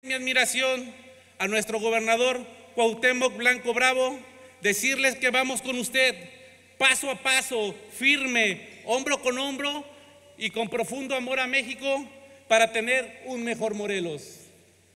Mi admiración a nuestro gobernador Cuauhtémoc Blanco Bravo, decirles que vamos con usted paso a paso, firme, hombro con hombro y con profundo amor a México para tener un mejor Morelos.